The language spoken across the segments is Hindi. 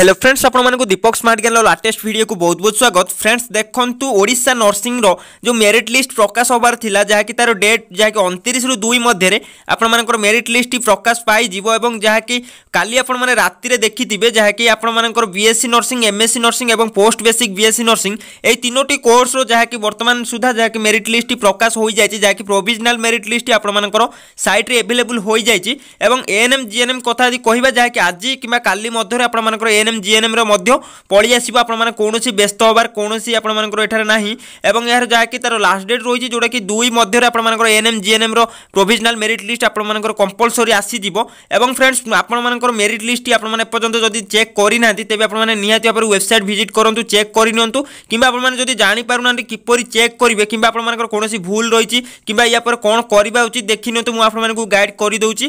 हेलो फ्रेंड्स आपको Deepak smart Gyan latest video को बहुत बहुत स्वागत फ्रेंड्स देखु ओडा नर्सिंग जो मेरीट लिस्ट प्रकाश हबार था जहाँकि तार डेट जहाँकि अणतीस रु दुई मध्य आपर मेरीट लिस्ट टी प्रकाश पाई और जहाँकि काली आपने राति जहाँकि आपर बीएससी नर्सिंग एमएससी नर्सी और पोस्ट बेसिक बीएससी नर्सी ये तीनोट कोर्स जहाँकि बर्तमान सुधा जहाँकि मेरीट लिस्ट प्रकाश हो जाए जहाँकि प्रोजनाल मेरीट लिस्ट आपर सैट्रे एभेलेबुल हो जाए N M G N M कथा जब कह जहाँकि आज कि काली मध्य आपर ଏଏନ୍ଏମ୍ ଜିଏନ୍ଏମ୍ର ମଧ୍ୟ ପଳେଇ ଆସିବ ଆପଣମାନେ କୌଣସି ବ୍ୟସ୍ତ ହେବାର କୌଣସି ଆପଣମାନଙ୍କର ଏଠାରେ ନାହିଁ ଏବଂ ଏହାର ଯାହାକି ତା'ର ଲାଷ୍ଟ ଡେଟ୍ ରହିଛି ଯେଉଁଟାକି ଦୁଇ ମଧ୍ୟରେ ଆପଣମାନଙ୍କର ଏଏନ୍ଏମ୍ ଜିଏନ୍ଏମ୍ର ପ୍ରୋଭିଜନାଲ୍ ମେରିଟ୍ ଲିଷ୍ଟ ଆପଣମାନଙ୍କର କମ୍ପଲସରି ଆସିଯିବ ଏବଂ ଫ୍ରେଣ୍ଡସ୍ ଆପଣମାନଙ୍କର ମେରିଟ୍ ଲିଷ୍ଟ ଆପଣମାନେ ଏପର୍ଯ୍ୟନ୍ତ ଯଦି ଚେକ୍ କରିନାହାନ୍ତି ତେବେ ଆପଣମାନେ ନିହାତି ଭାବରେ ୱେବସାଇଟ୍ ଭିଜିଟ୍ କରନ୍ତୁ ଚେକ୍ କରିନିଅନ୍ତୁ କିମ୍ବା ଆପଣମାନେ ଯଦି ଜାଣିପାରୁନାହାନ୍ତି କିପରି ଚେକ୍ କରିବେ କିମ୍ବା ଆପଣମାନଙ୍କର କୌଣସି ଭୁଲ ରହିଛି କିମ୍ବା ୟା ପରେ କ'ଣ କରିବା ଉଚିତ ଦେଖିନିଅନ୍ତୁ ମୁଁ ଆପଣମାନଙ୍କୁ ଗାଇଡ଼ କରିଦେଉଛି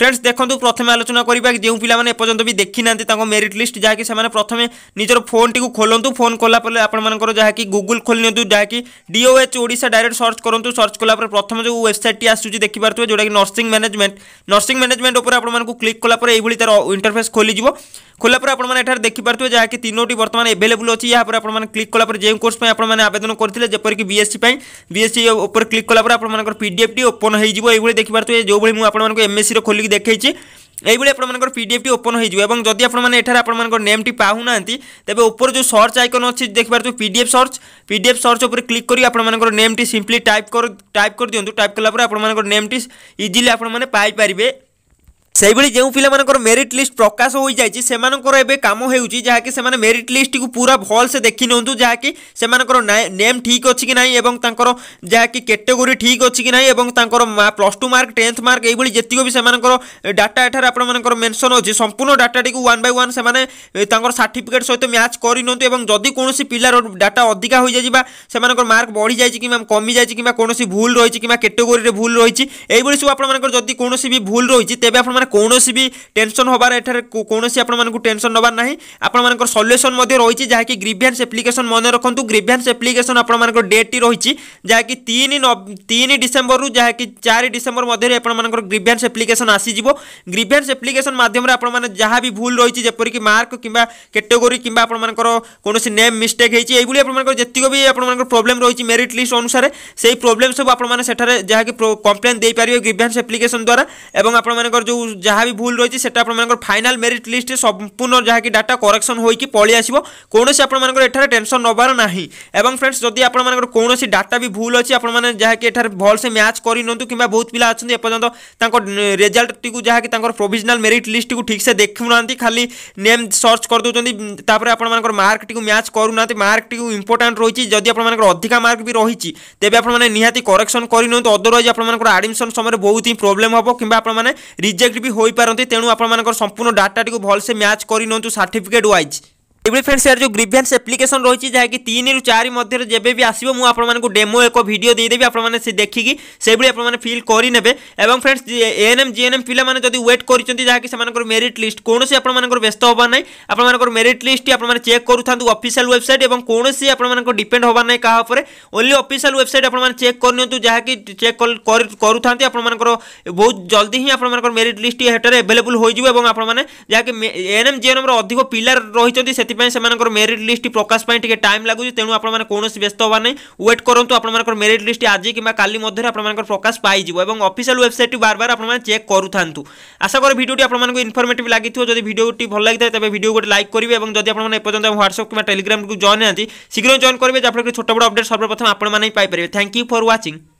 ফ্রেন্ডস দেখুন প্রথমে আলোচনা করা যে পিলামানে এপর্যন্ত বি দেখি না মেরিট লিষ্ট যা কি সে প্রথমে নিজের ফোনটি খোলতু ফোন খোলাপরে আপনার যা কি গুগল খোলি নিউ যা কি ডিওএচ ওড়শা ডাইরেক্ট সর্চ করতু সর্চ কলাপরে প্রথমে যে ওয়েবসাইটটি আসুচি দেখিপারে যেটা কি নর্সিং ম্যানেজমেন্ট নর্সিং ম্যানেজমেন্ট উপরে আপনার ক্লিক কলাপরে এইভাবে তার ইন্টরফেস খোলিযোগ খোলাপরে আপনার এখানে দেখিপারে যা কি তিনোটি বর্তমানে এভেলেবল অছি এরপরে আপনার ক্লিক কলাপরে যে কোর্স আপনার আবেদন করে যেপরিকি বিএসসি বিএসসি উপরে ক্লিক কলাপরে আপনার পিডিএফটি ওপন হয়ে যাব এইভাবে দেখিপারে যেভাবে আপনার এমএসসি খোলিকি দেখাইছি এইভাবে আপনার পিডিএফ টি ওপন হয়ে যাবে এবং যদি আপনার এখানে আপনার নেমটি পাওনা তবে উপরে যে সর্চ আইকন অছি দেখিপার পিডিএফ সর্চ পিডিএফ সর্চ উপরে ক্লিক করে আপনার নেমটি সিম্পলি টাইপ টাইপ করে দিও টাইপ কলাপরে আপনার নেমটি ইজিলি আপনার পাইপারে সেইভাবে যে পিলার মেরিট লিষ্ট প্রকাশ হয়ে যাই সে এবে কাম হচ্ছে যা কি সে মেরিট লিষ্ট কু পুরা ভলসে দেখি নিউ যা কি সে নেম ঠিক অছি কি না এবং তাঁর যা কি ক্যাটেগোরি ঠিক অছি কি না এবং তাঁর plus two mark tenth mark এইভাবে যেতক সে ডাটা এখানে আপনার মেনশন অছে সম্পূর্ণ ডাটাটি ওয়ান বাই ওয়ান সে তাঁর সার্টিফিকেট সহ ম্যাচ করে নিউ এবং যদি কোণী পিলার ডাটা অধিকা হয়ে যাই বা সে মার্ক বড়ি যাই কিংবা কমি যাই কিংবা কোণী ভুল রয়েছে কিংবা ক্যাটেগোরি ভুল রয়েছে এইভাবে সব আপনার যদি কোণী ভুল রয়েছে তবে আপনার কোনোসিবি টেনশন হবার এঠার কোনসি আপন মানক টেনশন নবার নাহি আপন মানক সলিউশন মধ্যে রইছি যাহা কি গ্রিভ্যান্স অ্যাপ্লিকেশন মনে রাখন্তু গ্রিভ্যান্স অ্যাপ্লিকেশন আপন মানক ডেট রইছি যাহা কি 3 3 ডিসেম্বरो যাহা কি 4 ডিসেম্বৰ মধ্যে আপন মানক গ্রিভ্যান্স অ্যাপ্লিকেশন আসিজিবো গ্রিভ্যান্স অ্যাপ্লিকেশন মাধ্যমৰে আপন মানে যাহা বি ভুল রইছি জেপর কি মার্ক কিবা ক্যাটেগৰি কিবা আপন মানক কোনসি নেমMistake হৈছি এইবি আপন মানক জেতিকো বি আপন মানক প্ৰবলেম রইছি merit list অনুসৰে সেই প্ৰবলেম সব আপন মানে সেঠৰে যাহা কি কমপ্লেন দেই পৰি গ্ৰিভ্যান্স অ্যাপ্লিকেশন দ্বাৰা এবং আপন মানকৰ যো जहाँ भी भूल रही से फाइनाल मेरीट लिस्ट संपूर्ण जहाँकि डाटा करेक्शन होकर पलि आसो कौन आपर एठार टेनसन नबार ना एवं फ्रेंड्स जदि आपर कौन डाटा भी भूल अच्छी आपने जहाँकि एठार भल से मैच करनी कि बहुत पिला अच्छा एपर्तंत रेजल्ट जहाँकि प्रोजनाल मेरीट लिस्ट को ठीक से देखुना खाली नेम सर्च कर करदे आपर मार्क मैच करूना मार्क टी इंपोर्टां रही जदि आपर अधिका मार्क भी रही तेज आपने निहाती करेक्शन करनी अदरवैज आपर आडमिशन समय बहुत ही प्रोब्लेम हम कि आपने रिजेक्ट ବି ହୋଇପାରନ୍ତି ତେଣୁ ଆପଣମାନଙ୍କର ସମ୍ପୂର୍ଣ୍ଣ ଡାଟାଟିକୁ ଭଲସେ ମ୍ୟାଚ୍ କରିନିଅନ୍ତୁ ସାର୍ଟିଫିକେଟ୍ ୱାଇଜ୍ ଏଭଳି ଫ୍ରେଣ୍ଡସ୍ ଏହାର ଯେଉଁ ଗ୍ରିଭେନ୍ସ ଆପ୍ଲିକେସନ୍ ରହିଛି ଯାହାକି ତିନିରୁ ଚାରି ମଧ୍ୟରେ ଯେବେ ବି ଆସିବ ମୁଁ ଆପଣମାନଙ୍କୁ ଡେମୋ ଏକ ଭିଡ଼ିଓ ଦେଇଦେବି ଆପଣମାନେ ସେ ଦେଖିକି ସେଭଳି ଆପଣମାନେ ଫିଲ୍ କରିନେବେ ଏବଂ ଫ୍ରେଣ୍ଡସ୍ ଏଏନ୍ଏମ୍ ଜିଏନ୍ଏମ୍ ପିଲାମାନେ ଯଦି ୱେଟ୍ କରିଛନ୍ତି ଯାହାକି ସେମାନଙ୍କର ମେରିଟ୍ ଲିଷ୍ଟ କୌଣସି ଆପଣମାନଙ୍କର ବ୍ୟସ୍ତ ହେବା ନାହିଁ ଆପଣମାନଙ୍କର ମେରିଟ୍ ଲିଷ୍ଟ ଆପଣମାନେ ଚେକ୍ କରୁଥାନ୍ତୁ ଅଫିସିଆଲ୍ ୱେବସାଇଟ୍ ଏବଂ କୌଣସି ଆପଣମାନଙ୍କ ଡିପେଣ୍ଡ ହେବା ନାହିଁ କାହା ଉପରେ ଓନ୍ଲି ଅଫିସିଆଲ୍ ୱେବସାଇଟ୍ ଆପଣମାନେ ଚେକ୍ କରିନିଅନ୍ତୁ ଯାହାକି ଚେକ୍ କରୁଥାନ୍ତି ଆପଣମାନଙ୍କର ବହୁତ ଜଲ୍ଦି ହିଁ ଆପଣମାନଙ୍କର ମେରିଟ୍ ଲିଷ୍ଟ ହେଠାରେ ଆଭେଲେବୁଲ୍ ହୋଇଯିବ ଏବଂ ଆପଣମାନେ ଯାହାକି ଏଏନ୍ଏମ୍ ଜିଏନ୍ଏମ୍ର ଅଧିକ ପିଲା ରହିଛନ୍ତି ସେଥିପାଇଁ ସେମାନଙ୍କର ମେରିଟ୍ ଲିଷ୍ଟ ପ୍ରକାଶ ପାଇଁ ଟିକେ ଟାଇମ୍ ଲାଗୁଛି ତେଣୁ ଆପଣମାନେ କୌଣସି ବ୍ୟସ୍ତ ହେବା ନାହିଁ ୱେଟ୍ କରନ୍ତୁ ଆପଣମାନଙ୍କର ମେରିଟ୍ ଲିଷ୍ଟ ଆଜି କିମ୍ବା କାଲି ମଧ୍ୟରେ ଆପଣମାନଙ୍କର ପ୍ରକାଶ ପାଇଯିବ ଏବଂ ଅଫିସିଆଲ୍ ୱେବସାଇଟ୍ଟି ବାରବାର ଆପଣମାନେ ଚେକ୍ କରୁଥାନ୍ତୁ ଆଶା କରେ ଭିଡ଼ିଓଟି ଆପଣମାନଙ୍କୁ ଇନଫର୍ମେଟିଭ୍ ଲାଗିଥିବ ଯଦି ଭିଡ଼ିଓଟି ଭଲ ଲାଗିଥାଏ ତେବେ ଭିଡ଼ିଓ ଗୋଟେ ଲାଇକ୍ କରିବେ এবং যদি আপনার এপর্যন্ত হোয়াটসঅ্যাপ কিংবা টেলিগ্রাম গ্রুপ জয়েন হয়েছি শীঘ্রই জয়েন করবে যার ফলে ছোট বড় অপডেট সর্বপ্রথম আপনার পাইপারে থ্যাংক ইউ ফর ওয়াচিং